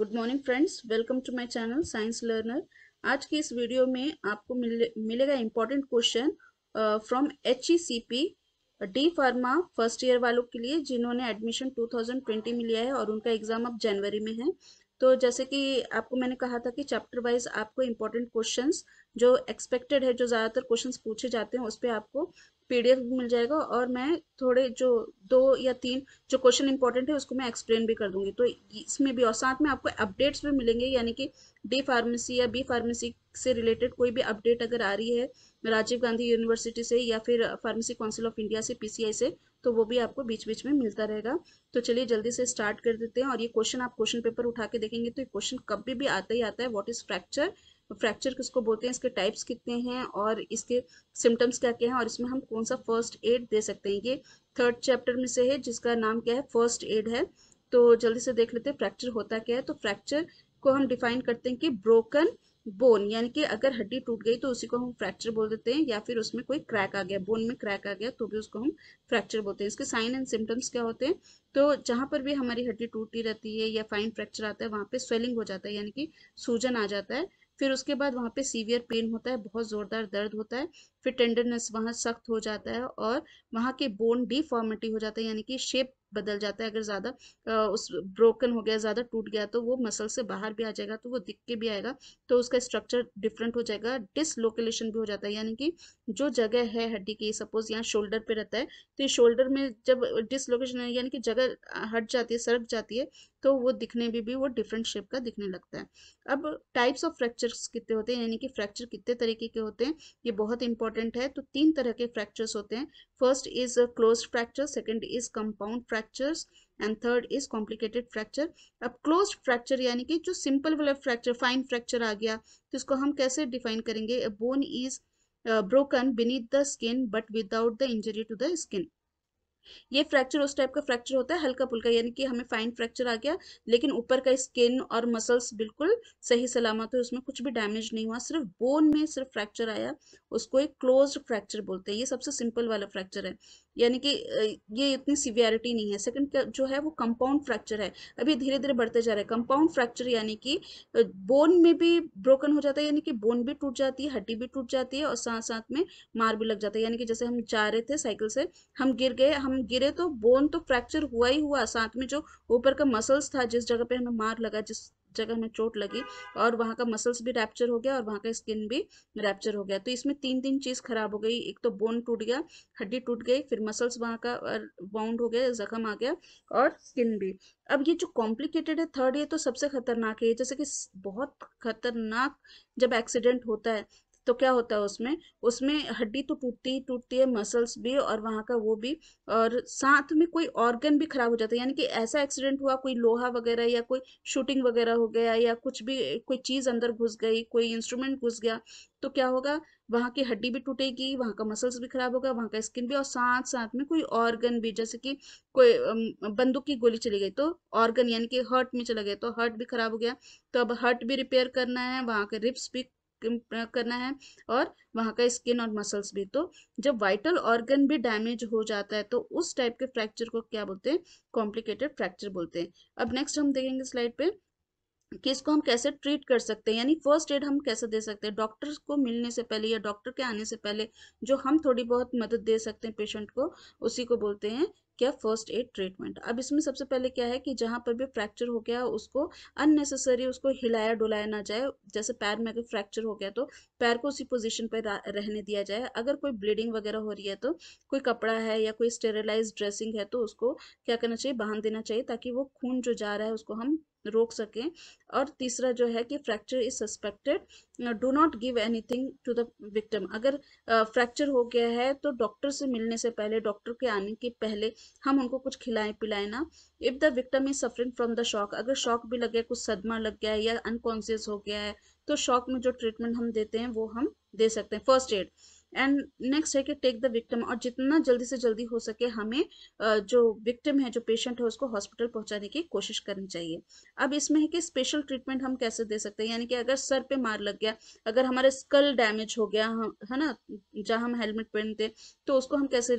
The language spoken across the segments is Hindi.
good morning friends welcome to my channel science learner आज के इस वीडियो में आपको मिले, मिलेगा important question from H E C P D pharma first year वालों के लिए जिन्होंने एडमिशन 2020 में लिया है और उनका एग्ज़ाम अब जनवरी में है तो जैसे कि आपको मैंने कहा था कि चैप्टर वाइज आपको इम्पोर्टेंट क्वेश्चंस जो एक्सपेक्टेड है जो ज़्यादातर क्वेश्चंस पूछे जाते हैं उस पर आपको पीडीएफ मिल जाएगा और मैं थोड़े जो दो या तीन जो क्वेश्चन इंपॉर्टेंट है उसको मैं एक्सप्लेन भी कर दूंगी तो इसमें भी और साथ में आपको अपडेट्स भी मिलेंगे यानी कि डी फार्मेसी या बी फार्मेसी से रिलेटेड कोई भी अपडेट अगर आ रही है राजीव गांधी यूनिवर्सिटी से या फिर फार्मेसी काउंसिल ऑफ इंडिया से पीसीआई से तो वो भी आपको बीच बीच में मिलता रहेगा तो चलिए जल्दी से स्टार्ट कर देते हैं और ये क्वेश्चन आप क्वेश्चन पेपर उठा के देखेंगे तो ये क्वेश्चन कभी भी आता ही आता है व्हाट इज फ्रैक्चर फ्रैक्चर किसको बोलते हैं इसके टाइप्स कितने हैं और इसके सिम्टम्स क्या क्या हैं और इसमें हम कौन सा फर्स्ट एड दे सकते हैं ये थर्ड चैप्टर में से है जिसका नाम क्या है फर्स्ट एड है तो जल्दी से देख लेते हैं फ्रैक्चर होता क्या है तो फ्रैक्चर को हम डिफाइन करते हैं कि ब्रोकन बोन यानी कि अगर हड्डी टूट गई तो उसी को हम फ्रैक्चर बोल देते हैं या फिर उसमें कोई क्रैक आ गया बोन में क्रैक आ गया तो भी उसको हम फ्रैक्चर बोलते हैं इसके साइन एंड सिम्टम्स क्या होते हैं तो जहाँ पर भी हमारी हड्डी टूटी रहती है या फाइन फ्रैक्चर आता है वहाँ पे स्वेलिंग हो जाता है यानी कि सूजन आ जाता है फिर उसके बाद वहाँ पे सीवियर पेन होता है बहुत ज़ोरदार दर्द होता है फिर टेंडरनेस वहाँ सख्त हो जाता है और वहाँ के बोन डिफॉर्मिटी हो जाता है यानी कि शेप बदल जाता है अगर ज़्यादा उस ब्रोकन हो गया ज़्यादा टूट गया तो वो मसल से बाहर भी आ जाएगा तो वो दिख के भी आएगा तो उसका स्ट्रक्चर डिफरेंट हो जाएगा डिसलोकेशन भी हो जाता है यानी कि जो जगह है हड्डी की सपोज यहाँ शोल्डर पे रहता है तो ये शोल्डर में जब डिसलोकेशन यानी कि जगह हट जाती है सरक जाती है तो वो दिखने में भी, भी वो डिफरेंट शेप का दिखने लगता है अब टाइप्स ऑफ फ्रैक्चर्स कितने होते हैं यानी कि फ्रैक्चर कितने तरीके के होते हैं ये बहुत इंपॉर्टेंट है तो तीन तरह के फ्रैक्चर्स होते हैं first is close fracture second is compound fracture fractures and third is complicated fracture अब क्लोज फ्रैक्चर यानी कि जो सिंपल वाला फ्रैक्चर फाइन फ्रैक्चर आ गया तो इसको हम कैसे डिफाइन करेंगे bone is broken beneath the skin but without the injury to the skin ये फ्रैक्चर उस टाइप का फ्रैक्चर होता है हल्का पुल्का यानी कि हमें फाइन फ्रैक्चर आ गया लेकिन ऊपर का स्किन और मसल्स बिल्कुल सही सलामत है उसमें कुछ भी डैमेज नहीं हुआ सिर्फ बोन में सिर्फ फ्रैक्चर आया उसको एक क्लोज फ्रैक्चर बोलते हैं ये सबसे सिंपल वाला फ्रैक्चर है यानी कि ये इतनी सीवियरिटी नहीं है सेकंड जो है वो कंपाउंड फ्रैक्चर है अभी धीरे धीरे बढ़ते जा रहा है कंपाउंड फ्रैक्चर यानी कि बोन में भी ब्रोकन हो जाता है यानी कि बोन भी टूट जाती है हड्डी भी टूट जाती है और साथ साथ में मार भी लग जाता है यानी कि जैसे हम जा रहे थे साइकिल से हम गिर गए हम गिरे तो बोन तो फ्रैक्चर हुआ ही हुआ साथ में जो ऊपर का मसल्स था जिस जगह पे हमें मार लगा जिस जगह में चोट लगी और वहाँ का मसल्स भी रैप्चर हो गया और वहाँ का स्किन भी रैप्चर हो गया तो इसमें तीन तीन चीज़ खराब हो गई एक तो बोन टूट गया हड्डी टूट गई फिर मसल्स वहाँ का बाउंड हो गया जख्म आ गया और स्किन भी अब ये जो कॉम्प्लिकेटेड है थर्ड ये तो सबसे खतरनाक है जैसे कि बहुत खतरनाक जब एक्सीडेंट होता है तो क्या होता है उसमें उसमें हड्डी तो टूटती ही टूटती है मसल्स भी और वहाँ का वो भी और साथ में कोई ऑर्गन भी खराब हो जाता है यानी कि ऐसा एक्सीडेंट हुआ कोई लोहा वगैरह या कोई शूटिंग वगैरह हो गया या कुछ भी कोई चीज़ अंदर घुस गई कोई इंस्ट्रूमेंट घुस गया तो क्या होगा वहाँ की हड्डी भी टूटेगी वहाँ का मसल्स भी खराब होगा वहाँ का स्किन भी और साथ साथ में कोई ऑर्गन भी जैसे कि कोई बंदूक की गोली चली गई तो ऑर्गन यानी कि हर्ट में चला गया तो हर्ट भी खराब हो गया तो अब हर्ट भी रिपेयर करना है वहाँ के रिप्स भी करना है और वहाँ का स्किन और मसल्स भी तो जब वाइटल ऑर्गन भी डैमेज हो जाता है तो उस टाइप के फ्रैक्चर को क्या बोलते हैं कॉम्प्लिकेटेड फ्रैक्चर बोलते हैं अब नेक्स्ट हम देखेंगे स्लाइड पे कि इसको हम कैसे ट्रीट कर सकते हैं यानी फर्स्ट एड हम कैसे दे सकते हैं डॉक्टर को मिलने से पहले या डॉक्टर के आने से पहले जो हम थोड़ी बहुत मदद दे सकते हैं पेशेंट को उसी को बोलते हैं क्या फर्स्ट एड ट्रीटमेंट अब इसमें सबसे पहले क्या है कि जहाँ पर भी फ्रैक्चर हो गया उसको अननेसेसरी उसको हिलाया डुलाया ना जाए जैसे पैर में अगर फ्रैक्चर हो गया तो पैर को उसी पोजिशन पर रहने दिया जाए अगर कोई ब्लीडिंग वगैरह हो रही है तो कोई कपड़ा है या कोई स्टेरिलाइज ड्रेसिंग है तो उसको क्या करना चाहिए बांध देना चाहिए ताकि वो खून जो जा रहा है उसको हम रोक सकें और तीसरा जो है कि fracture is suspected do not give anything to the victim अगर फ्रैक्चर हो गया है तो डॉक्टर से मिलने से पहले डॉक्टर के आने के पहले हम उनको कुछ खिलाएं पिलाएं ना if the victim is suffering from the shock अगर शॉक भी लग गया कुछ सदमा लग गया है या अनकॉन्सियस हो गया है तो शॉक में जो ट्रीटमेंट हम देते हैं वो हम दे सकते हैं फर्स्ट एड एंड नेक्स्ट है कि टेक द विक्टिम और जितना जल्दी से जल्दी हो सके हमें जो विक्टिम है जो पेशेंट है उसको हॉस्पिटल पहुंचाने की कोशिश करनी चाहिए अब इसमें है कि स्पेशल ट्रीटमेंट हम कैसे दे सकते हैं यानी कि अगर सर पे मार लग गया अगर हमारे स्कल डैमेज हो गया है ना जहाँ हम हेलमेट पहनते तो उसको हम कैसे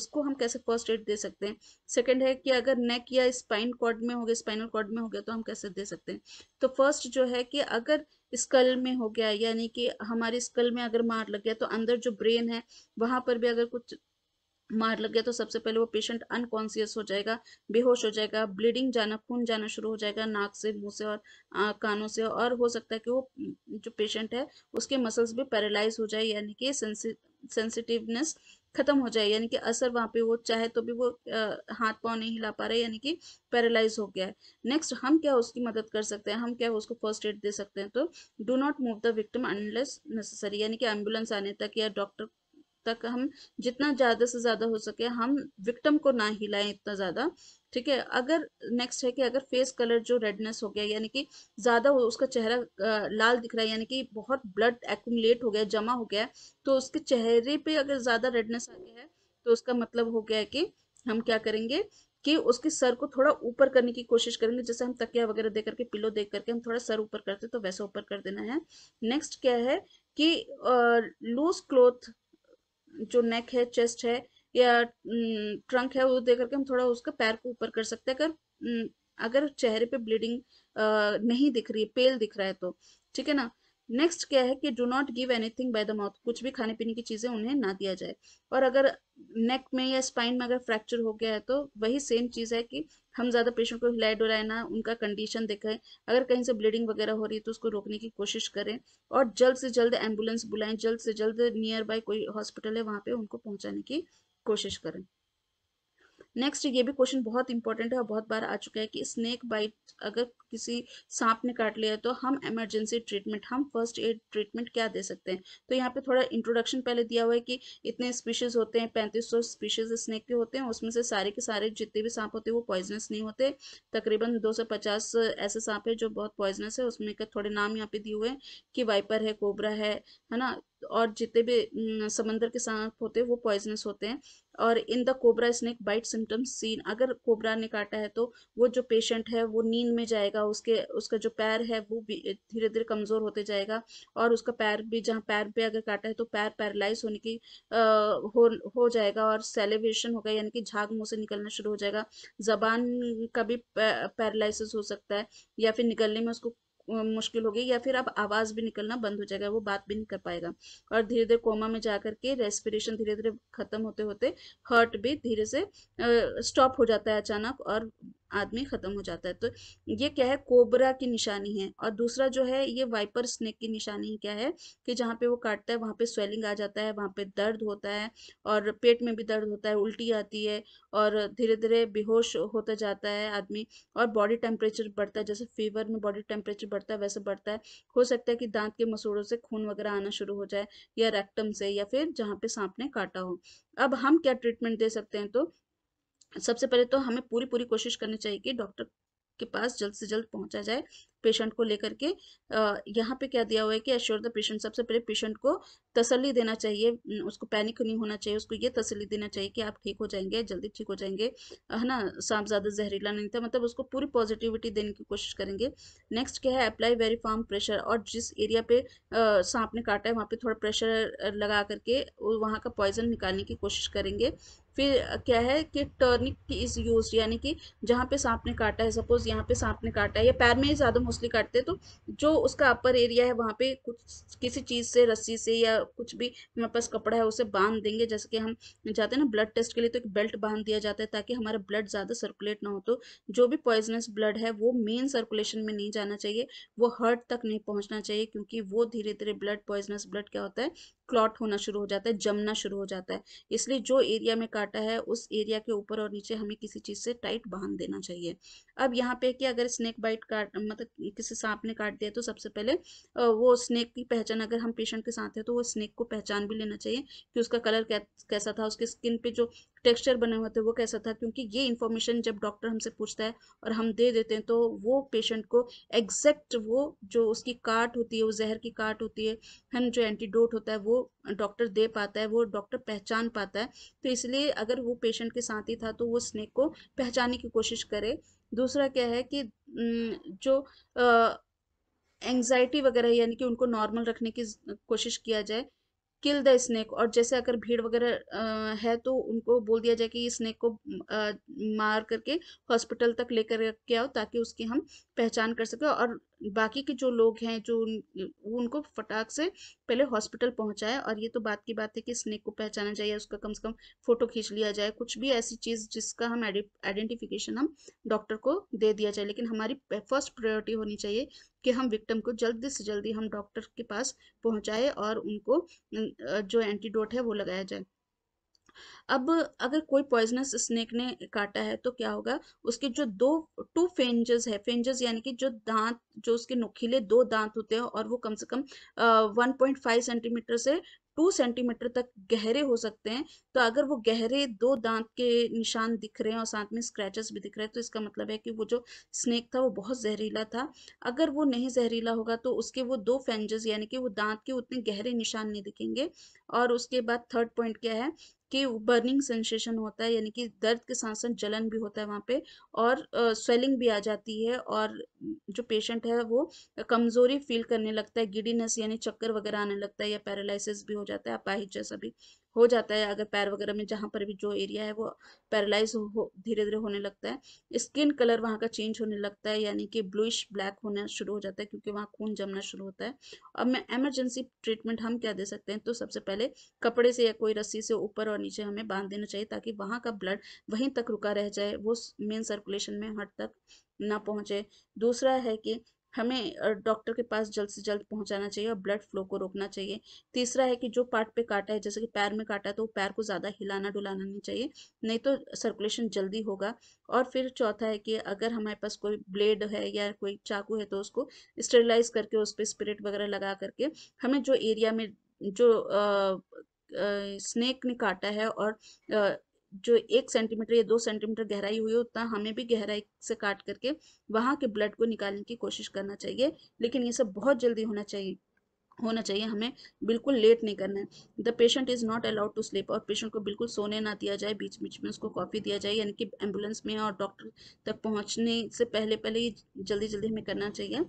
उसको हम कैसे फर्स्ट एड दे सकते हैं सेकेंड है कि अगर नेक या स्पाइन कॉर्ड में हो गया स्पाइनल कॉर्ड में हो गया तो हम कैसे दे सकते हैं तो फर्स्ट जो है कि अगर स्कल में हो गया यानी कि हमारे स्कल में अगर मार लग गया तो अंदर जो ब्रेन है वहां पर भी अगर कुछ मार लग गया तो सबसे पहले वो पेशेंट अनकॉन्सियस हो जाएगा बेहोश हो जाएगा ब्लीडिंग जाना खून जाना शुरू हो जाएगा नाक से मुंह से और आ, कानों से और हो सकता है कि वो जो पेशेंट है उसके मसल्स भी पैरालाइज हो जाए यानी कि सेंसिटिवनेस खत्म हो जाए यानी कि असर वहाँ पे वो चाहे तो भी वो आ, हाथ पाँव नहीं हिला पा रहे यानी कि पैरालाइज हो गया है नेक्स्ट हम क्या उसकी मदद कर सकते हैं हम क्या उसको फर्स्ट एड दे सकते हैं तो do not move the victim unless necessary यानी कि एम्बुलेंस आने तक या डॉक्टर तक हम जितना ज़्यादा से ज़्यादा हो सके हम विक्टम को ना हिलाएं इतना ज़्यादा ठीक है अगर नेक्स्ट है कि अगर फेस कलर जो रेडनेस हो गया यानी कि ज़्यादा उसका चेहरा लाल दिख रहा है यानी कि बहुत ब्लड एक्यूमुलेट हो गया जमा हो गया तो उसके चेहरे पे अगर ज़्यादा रेडनेस आ गया है तो उसका मतलब हो गया है कि हम क्या करेंगे कि उसके सर को थोड़ा ऊपर करने की कोशिश करेंगे जैसे हम तकिया वगैरह दे करके पिलो दे करके हम थोड़ा सर ऊपर करते तो वैसा ऊपर कर देना है नेक्स्ट क्या है कि लूज क्लोथ जो नेक है चेस्ट है या ट्रंक है वो दे करके हम थोड़ा उसका पैर को ऊपर कर सकते हैं अगर अगर चेहरे पे ब्लीडिंग नहीं दिख रही है पेल दिख रहा है तो ठीक है ना नेक्स्ट क्या है कि do not give anything by the mouth कुछ भी खाने पीने की चीजें उन्हें ना दिया जाए और अगर नेक में या स्पाइन में अगर फ्रैक्चर हो गया है तो वही सेम चीज है कि हम ज्यादा पेशेंट को हिलाए डुलाए ना उनका कंडीशन देखें अगर कहीं से ब्लीडिंग वगैरह हो रही है तो उसको रोकने की कोशिश करें और जल्द से जल्द एम्बुलेंस बुलाएं जल्द से जल्द नियर बाय कोई हॉस्पिटल है वहां पे उनको पहुंचाने की कोशिश करें नेक्स्ट ये भी क्वेश्चन बहुत इंपॉर्टेंट है और बहुत बार आ चुका है कि स्नेक बाइट अगर किसी सांप ने काट लिया तो हम इमरजेंसी ट्रीटमेंट हम फर्स्ट एड ट्रीटमेंट क्या दे सकते हैं तो यहाँ पे थोड़ा इंट्रोडक्शन पहले दिया हुआ है कि इतने स्पीशीज़ होते हैं पैंतीस सौ स्पीशीज स्नैक के होते हैं उसमें से सारे के सारे जितने भी सांप होते हैं वो पॉइजनस नहीं होते तकरीबन दो सौ पचास ऐसे सांप है जो बहुत पॉइजनस है उसमें के थोड़े नाम यहाँ पे दिए हुए हैं कि वाइपर है कोबरा है है ना और जितने भी समंदर के सांप होते हैं वो पॉइजनस होते हैं और in the cobra snake bite symptoms seen अगर कोबरा ने काटा है तो वो जो पेशेंट है वो नींद में जाएगा जाएगा उसके उसका जो पैर है वो भी धीरे धीरे कमज़ोर होते जाएगा और उसका पैर भी जहाँ पैर पे अगर काटा है तो पैर पैरालाइज होने की आ, हो हो जाएगा और सेलिब्रेशन होगा यानी कि झाग मुंह से निकलना शुरू हो जाएगा जबान का भी पैरालिसिस हो सकता है या फिर निकलने में उसको मुश्किल होगी या फिर अब आवाज भी निकलना बंद हो जाएगा वो बात भी नहीं कर पाएगा और धीरे धीरे कोमा में जाकर के रेस्पिरेशन धीरे धीरे खत्म होते होते हर्ट भी धीरे से स्टॉप हो जाता है अचानक और आदमी ख़त्म हो जाता है तो ये क्या है कोबरा की निशानी है और दूसरा जो है ये वाइपर स्नेक की निशानी क्या है कि जहाँ पे वो काटता है वहाँ पे स्वेलिंग आ जाता है वहाँ पे दर्द होता है और पेट में भी दर्द होता है उल्टी आती है और धीरे धीरे बेहोश होता जाता है आदमी और बॉडी टेम्परेचर बढ़ता है जैसे फीवर में बॉडी टेम्परेचर बढ़ता है वैसे बढ़ता है हो सकता है कि दांत के मसूड़ों से खून वगैरह आना शुरू हो जाए या रेक्टम से या फिर जहाँ पे सांप ने काटा हो अब हम क्या ट्रीटमेंट दे सकते हैं तो सबसे पहले तो हमें पूरी पूरी कोशिश करनी चाहिए कि डॉक्टर के पास जल्द से जल्द पहुंचा जाए पेशेंट को लेकर के यहाँ पे क्या दिया हुआ है कि एश्योर द पेशेंट सबसे पहले पेशेंट को तसल्ली देना चाहिए उसको पैनिक नहीं होना चाहिए उसको ये तसल्ली देना चाहिए कि आप ठीक हो जाएंगे जल्दी ठीक हो जाएंगे है ना सांप ज़्यादा जहरीला नहीं था मतलब उसको पूरी पॉजिटिविटी देने की कोशिश करेंगे नेक्स्ट क्या है अप्लाई वेरी फार्म प्रेशर और जिस एरिया पे सांप ने काटा है वहाँ पर थोड़ा प्रेशर लगा करके वहाँ का पॉइजन निकालने की कोशिश करेंगे फिर क्या है कि टर्निक इज़ यूज यानी कि जहाँ पे सांप ने काटा है सपोज यहाँ पे सांप ने काटा है या पैर में ही ज़्यादा मोस्टली काटते हैं तो जो उसका अपर एरिया है वहाँ पे कुछ किसी चीज़ से रस्सी से या कुछ भी हमारे पास कपड़ा है उसे बांध देंगे जैसे कि हम जाते हैं ना ब्लड टेस्ट के लिए तो एक बेल्ट बांध दिया जाता है ताकि हमारा ब्लड ज़्यादा सर्कुलेट ना हो तो जो भी पॉइजनस ब्लड है वो मेन सर्कुलेशन में नहीं जाना चाहिए वो हर्ट तक नहीं पहुँचना चाहिए क्योंकि वो धीरे धीरे ब्लड पॉइजनस ब्लड क्या होता है क्लॉट होना शुरू हो जाता है जमना शुरू हो जाता है इसलिए जो एरिया में काटा है उस एरिया के ऊपर और नीचे हमें किसी चीज़ से टाइट बांध देना चाहिए अब यहाँ पे कि अगर स्नेक बाइट काट मतलब किसी सांप ने काट दिया तो सबसे पहले वो स्नेक की पहचान अगर हम पेशेंट के साथ है तो वो स्नेक को पहचान भी लेना चाहिए कि उसका कलर कैसा था उसके स्किन पे जो टेक्सचर बने हुए थे वो कैसा था क्योंकि ये इन्फॉर्मेशन जब डॉक्टर हमसे पूछता है और हम दे देते हैं तो वो पेशेंट को एग्जैक्ट वो जो उसकी काट होती है वो जहर की काट होती है हम जो एंटीडोट होता है वो डॉक्टर दे पाता है वो डॉक्टर पहचान पाता है तो इसलिए अगर वो पेशेंट के साथ ही था तो वो स्नेक को पहचानने की कोशिश करे दूसरा क्या है कि जो एंग्जाइटी वगैरह यानी कि उनको नॉर्मल रखने की कोशिश किया जाए किल द स्नैक और जैसे अगर भीड़ वगैरह है तो उनको बोल दिया जाए कि स्नैक को मार करके हॉस्पिटल तक लेकर के आओ ताकि उसकी हम पहचान कर सकें और बाकी के जो लोग हैं जो उन उनको फटाक से पहले हॉस्पिटल पहुंचाया और ये तो बात की बात है कि स्नेक को पहचाना चाहिए उसका कम से कम फोटो खींच लिया जाए कुछ भी ऐसी चीज़ जिसका हम आइडेंटिफिकेशन हम डॉक्टर को दे दिया जाए लेकिन हमारी फर्स्ट प्रायोरिटी होनी चाहिए कि हम विक्टम को जल्दी से जल्दी हम डॉक्टर के पास पहुंचाए और उनको जो एंटीडोट है वो लगाया जाए अब अगर कोई पॉइजनस स्नेक ने काटा है तो क्या होगा उसके जो दो टू फेंजेस है फेंजेस यानी कि जो दांत जो उसके नुखीले दो दांत होते हैं और वो कम से कम वन पॉइंट फाइव सेंटीमीटर से टू सेंटीमीटर तक गहरे हो सकते हैं तो अगर वो गहरे दो दांत के निशान दिख रहे हैं और साथ में स्क्रैचेस भी दिख रहे हैं तो इसका मतलब है कि वो जो स्नेक था वो बहुत जहरीला था अगर वो नहीं जहरीला होगा तो उसके वो दो फेंजेस यानी कि वो दांत के उतने गहरे निशान नहीं दिखेंगे और उसके बाद थर्ड पॉइंट क्या है कि बर्निंग सेंसेशन होता है यानी कि दर्द के साथ साथ जलन भी होता है वहाँ पे और स्वेलिंग भी आ जाती है और जो पेशेंट है वो कमज़ोरी फील करने लगता है गिडीनेस यानी चक्कर वगैरह आने लगता है या पैरालिसिस भी हो जाता है अपाहिज जैसा भी हो जाता है अगर पैर वगैरह में जहाँ पर भी जो एरिया है वो पैरालाइज हो धीरे धीरे होने लगता है स्किन कलर वहाँ का चेंज होने लगता है यानी कि ब्लूइश ब्लैक होना शुरू हो जाता है क्योंकि वहाँ खून जमना शुरू होता है अब मैं एमरजेंसी ट्रीटमेंट हम क्या दे सकते हैं तो सबसे पहले कपड़े से या कोई रस्सी से ऊपर और नीचे हमें बांध देना चाहिए ताकि वहाँ का ब्लड वहीं तक रुका रह जाए वो मेन सर्कुलेशन में हट तक ना पहुँचे दूसरा है कि हमें डॉक्टर के पास जल्द से जल्द पहुंचाना चाहिए और ब्लड फ्लो को रोकना चाहिए तीसरा है कि जो पार्ट पे काटा है जैसे कि पैर में काटा है तो पैर को ज़्यादा हिलाना डुलाना नहीं चाहिए नहीं तो सर्कुलेशन जल्दी होगा और फिर चौथा है कि अगर हमारे पास कोई ब्लेड है या कोई चाकू है तो उसको स्टेरिलाइज करके उस पर स्प्रिट वगैरह लगा करके हमें जो एरिया में जो आ, स्नेक ने काटा है और जो एक सेंटीमीटर या दो सेंटीमीटर गहराई हुई उतना हमें भी गहराई से काट करके वहाँ के ब्लड को निकालने की कोशिश करना चाहिए लेकिन ये सब बहुत जल्दी होना चाहिए होना चाहिए हमें बिल्कुल लेट नहीं करना है the patient is not allowed to sleep और पेशेंट को बिल्कुल सोने ना दिया जाए बीच बीच में उसको कॉफ़ी दिया जाए यानी कि एम्बुलेंस में और डॉक्टर तक पहुंचने से पहले पहले ही जल्दी जल्दी हमें करना चाहिए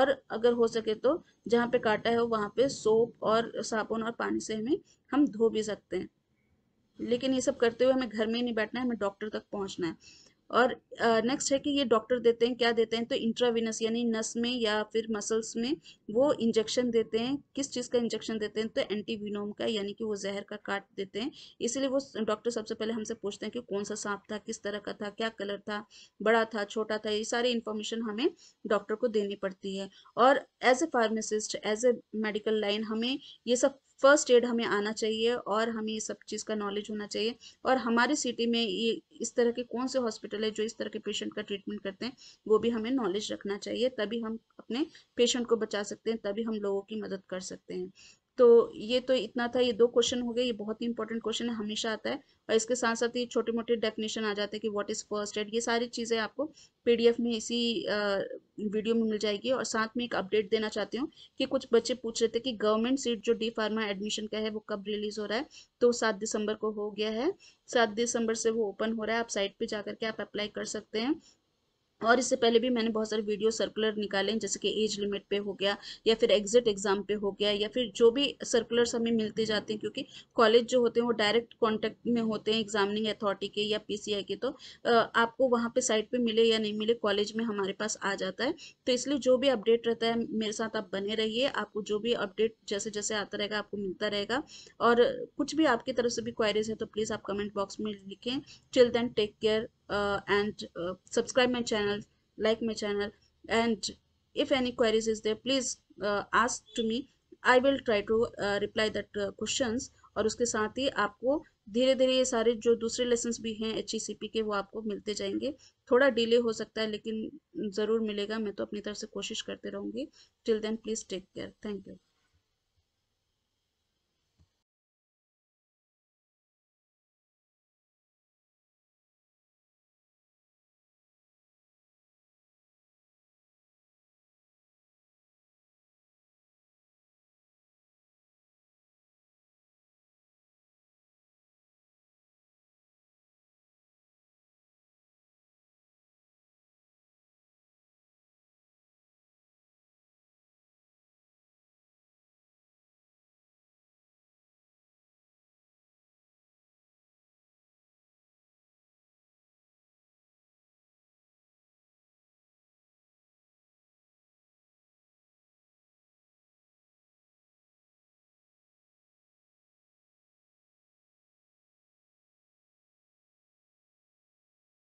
और अगर हो सके तो जहाँ पे काटा है वहाँ पे सोप और साबुन और पानी से हमें हम धो भी सकते हैं लेकिन ये सब करते हुए हमें घर में नहीं बैठना है हमें डॉक्टर तक पहुंचना है और नेक्स्ट है कि ये डॉक्टर देते हैं क्या देते हैं तो इंट्राविनस यानी नस में या फिर मसल्स में वो इंजेक्शन देते हैं किस चीज़ का इंजेक्शन देते हैं तो एंटीविनोम का यानी कि वो जहर का काट देते हैं इसलिए वो डॉक्टर सबसे पहले हमसे पूछते हैं कि कौन सा सांप था किस तरह का था क्या कलर था बड़ा था छोटा था ये सारी इन्फॉर्मेशन हमें डॉक्टर को देनी पड़ती है और as a pharmacist as a medical line हमें ये सब फर्स्ट एड हमें आना चाहिए और हमें ये सब चीज़ का नॉलेज होना चाहिए और हमारी सिटी में ये इस तरह के कौन से हॉस्पिटल है जो इस तरह के पेशेंट का ट्रीटमेंट करते हैं वो भी हमें नॉलेज रखना चाहिए तभी हम अपने पेशेंट को बचा सकते हैं तभी हम लोगों की मदद कर सकते हैं तो ये तो इतना था ये दो क्वेश्चन हो गए ये बहुत ही इंपॉर्टेंट क्वेश्चन है हमेशा आता है और इसके साथ साथ ये छोटे मोटे डेफिनेशन आ जाते हैं कि व्हाट इज़ फर्स्ट एड ये सारी चीज़ें आपको पीडीएफ में इसी वीडियो में मिल जाएगी और साथ में एक अपडेट देना चाहती हूँ कि कुछ बच्चे पूछ रहे थे कि गवर्नमेंट सीट जो डी फार्मा एडमिशन का है वो कब रिलीज हो रहा है तो सात दिसंबर को हो गया है सात दिसंबर से वो ओपन हो रहा है आप साइट पर जा करके आप अप्लाई कर सकते हैं और इससे पहले भी मैंने बहुत सारे वीडियो सर्कुलर निकाले हैं जैसे कि एज लिमिट पे हो गया या फिर एग्जिट एग्जाम पे हो गया या फिर जो भी सर्कुलर्स हमें मिलते जाते हैं क्योंकि कॉलेज जो होते हैं वो डायरेक्ट कांटेक्ट में होते हैं एग्जामिनिंग अथॉरिटी के या पीसीआई के तो आपको वहाँ पे साइट पे मिले या नहीं मिले कॉलेज में हमारे पास आ जाता है तो इसलिए जो भी अपडेट रहता है मेरे साथ आप बने रहिए आपको जो भी अपडेट जैसे जैसे आता रहेगा आपको मिलता रहेगा और कुछ भी आपकी तरफ से भी क्वायरीज है तो प्लीज़ आप कमेंट बॉक्स में लिखें chill then take care uh, and uh, subscribe my channel like my channel and if any queries is there please uh, ask to me I will try to reply that question और उसके साथ ही आपको धीरे धीरे ये सारे जो दूसरे लेसन भी हैं एच e के वो आपको मिलते जाएंगे थोड़ा डिले हो सकता है लेकिन ज़रूर मिलेगा मैं तो अपनी तरफ से कोशिश करते रहूँगी till then please take care thank you